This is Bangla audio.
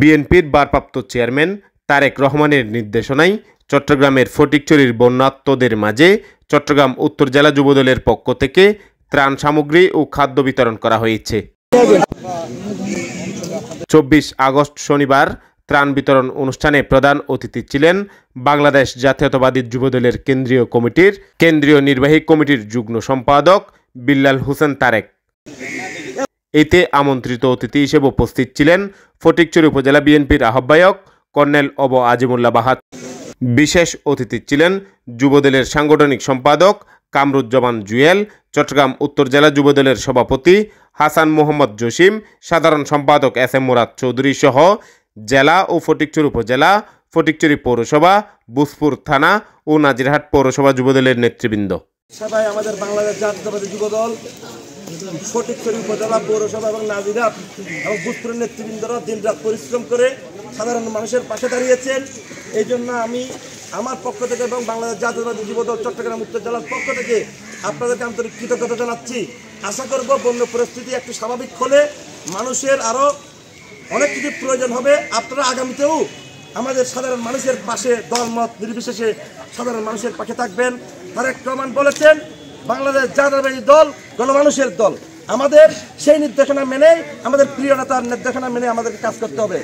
বিএনপির ভারপ্রাপ্ত চেয়ারম্যান তারেক রহমানের নির্দেশনায় চট্টগ্রামের ফটিকচুরির বন্যাত্মদের মাঝে চট্টগ্রাম উত্তর জেলা যুবদলের পক্ষ থেকে ত্রাণ সামগ্রী ও খাদ্য বিতরণ করা হয়েছে চব্বিশ আগস্ট শনিবার ত্রাণ বিতরণ অনুষ্ঠানে প্রধান অতিথি ছিলেন বাংলাদেশ জাতীয়তাবাদী যুবদলের কেন্দ্রীয় কমিটির কেন্দ্রীয় নির্বাহী কমিটির যুগ্ম সম্পাদক বিল্লাল হোসেন তারেক এতে আমন্ত্রিত অতিথি হিসেবে উপস্থিত ছিলেন ফটিকচুরি উপজেলা বিএনপির আহ্বায়ক কর্নেল অব আজিমুল্লাহ বাহাত বিশেষ অতিথি ছিলেন যুবদলের সাংগঠনিক সম্পাদক কামরুজ্জামান জুয়েল চট্টগ্রাম উত্তর জেলা যুবদলের সভাপতি হাসান মোহাম্মদ জসিম সাধারণ সম্পাদক এস এম মুরাদ চৌধুরী সহ জেলা ও ফটিকচুর উপজেলা ফটিকচুরি পৌরসভা বুসপুর থানা ও নাজিরহাট পৌরসভা যুবদলের নেতৃবৃন্দ সবাই আমাদের বাংলাদেশ জাতীয়তাবাদী যুবদল সঠিক করে উপজেলা পৌরসভা এবং নাজিরাত এবং ভূতপুরের নেতৃবৃন্দরা রাত পরিশ্রম করে সাধারণ মানুষের পাশে দাঁড়িয়েছেন এই জন্য আমি আমার পক্ষ থেকে এবং বাংলাদেশ জাতীয়বাদী যুবদল চট্টগ্রাম উত্তর জেলার পক্ষ থেকে আপনাদেরকে আন্তরিক কৃতজ্ঞতা জানাচ্ছি আশা করব বন্য পরিস্থিতি একটু স্বাভাবিক হলে মানুষের আরও অনেক কিছু প্রয়োজন হবে আপনারা আগামীতেও আমাদের সাধারণ মানুষের পাশে মত নির্বিশেষে সাধারণ মানুষের পাশে থাকবেন তারেক রহমান বলেছেন বাংলাদেশ জাতীয়তাবাদী দল মানুষের দল আমাদের সেই নির্দেশনা মেনে আমাদের প্রিয় নেতার নির্দেশনা মেনে আমাদেরকে কাজ করতে হবে